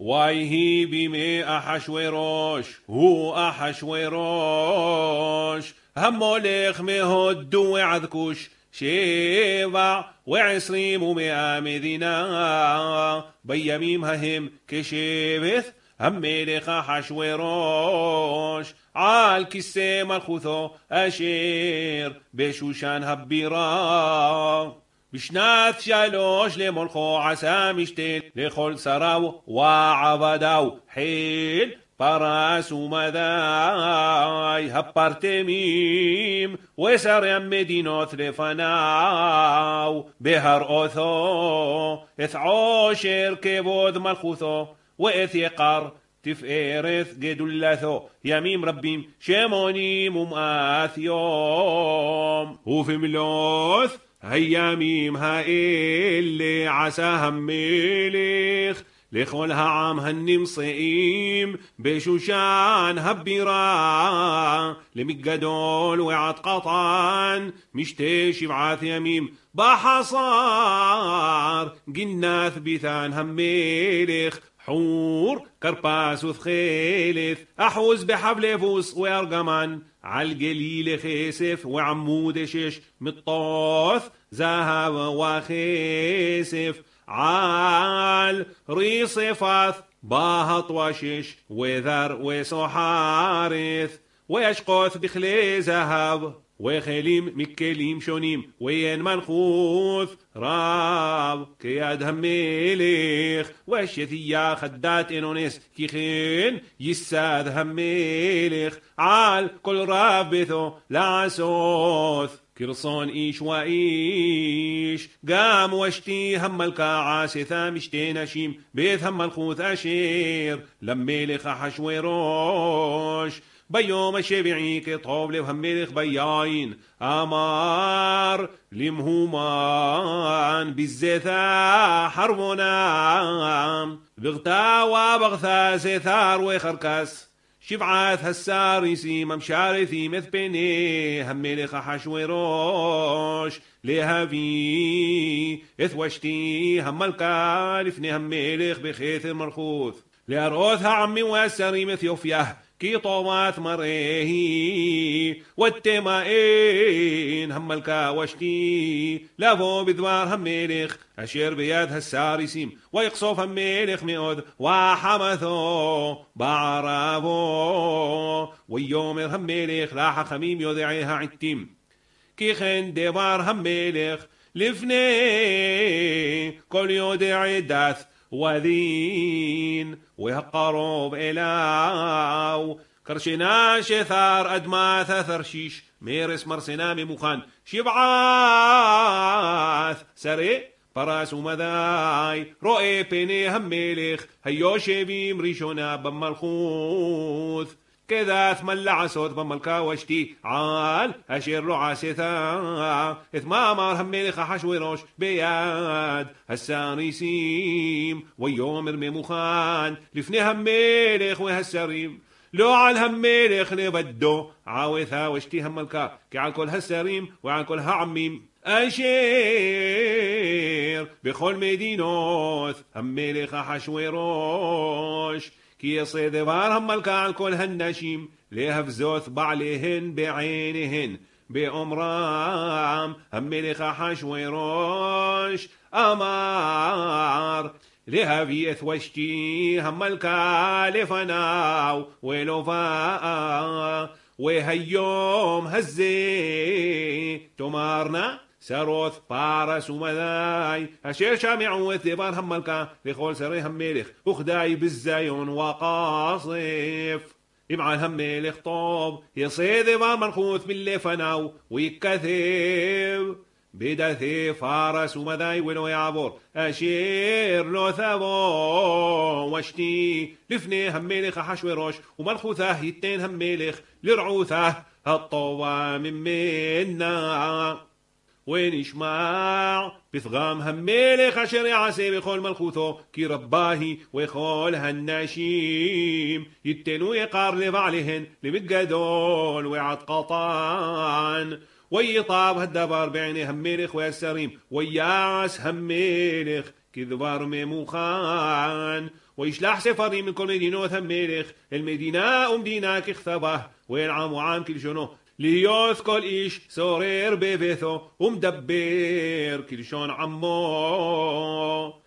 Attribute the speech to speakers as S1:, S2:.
S1: ويهي بمي أحشويروش هو أحشويروش همو ليخ مهدو عذكوش شبع وعسريم ومئة مدينة بيميم ههم كشبث هم ليخ حشويروش عال كسي ملخوثو أشير بشوشان هبيرا בשנת שלוש למולכו עשה משתל לכל שריו ועבדיו חיל פרס ומדי הפרטמים ושרי המדינות לפניו בהראותו את עושר כבוד מלכותו ואת יקר תפארת גדולתו, ימים רבים שמונים ומאת יום, ובמלאת هيا ميم ها اللي عسى هميليخ لخولها عام هني مصيم بشوشان هبيرا لمقدول وعد قطان مشتيش بعاث يميم بحصار قناث بثان هميليخ حور كرباس وثخيلث أحوز بحبل فوس ويرقمان عالجليل خسف وعمود شش مطاف ذهب وخسف عال ريصفاث باهط وشش وذر وسحارث ويشقث بخلي ذهب وخليم مكليم شونيم وين منخوث راب كياد واش يا خدات انونس كيخين يساد هميليخ عال كل رابثو لعسوث كرصون إيش وإيش قام واشتي هم الكاعاس ثام اشتينا شيم بيت هم الخوث أشير لميلخ حشويروش بيوم الشبيعي كي طوب لي وهم بياين امار لمهومان بالزيثا حربنا بغتا وبغثا زيثار وخركس شبعات هسار يسيم مشاري في مثبني هم حشويروش لهافي اثوشتي هم الكالفني هم بخيث المرخوث روثها عمي واسري مثيوفيه كي طومات مرهی إين هم الكاوشتي لافو بدوار هم ميلخ أشير بيد هالسار يسيم ويقصف هم ميلخ مئود وحمثو بعرافو ويوم هم ميلخ لاح خميم يودعيها عتيم كي خين دبار هم ميلخ لفني كل يوضعي داث وذين ويقرب إلاو كرشنا ثار أدما ثرشيش ميرس مرسنامي مخان شبعاث سري براس ومذاي رؤي بيني هميليخ هيو شبيم ريشونا بمالخوث كذا ثملع عصوت بملكا وشتي عال أشير رعاسي ثا إثمامر همين خحش ويروش بياد هسان سيم ويوم ارمي مخان لفني همين إخوي هسريم لو على الهمين إخني بدو عاوثا وشتي هم الكا كي على كل هسريم وعلى كل عميم أشير بخل مدينوث همين خحش ويروش كي صدوار هم الكان كل هالنشيم ليه فزوث بعليهن بعينهن بأمرام هم لخا حشويروش أمار لها فيث وشتي هم الكالفناو ولوفا وهيوم هزي تمارنا سروث بارس ومذاي أشير شامع وثبار هملكا لخول سري هميلخ أخداي بالزيون وقاصف يبعى الهم طوب يصيد بار منخوث باللي فناو ويكثب بدثي فارس ومذاي ولو يعبر أشير لو ثبو واشتي لفني هميلخ حشوروش وملخوثه يتين هميلخ لرعوثه الطوام من منا وين ישמע פתגם המלך אשר יעשה בכל מלכותו כי רבהי וכל הנשים ייתנו יקר לבעליהן למתגדול ועד קטן ويطاب هالدبر بعيني هميلخ السريم وياس هميلخ كذبار ميموخان ويشلح سفري من كل مدينة هميلخ المدينة أم ديناك اختبه ويلعام وعام كل شنو ليوس كل إيش سورير ببيثو ومدبر شون عمو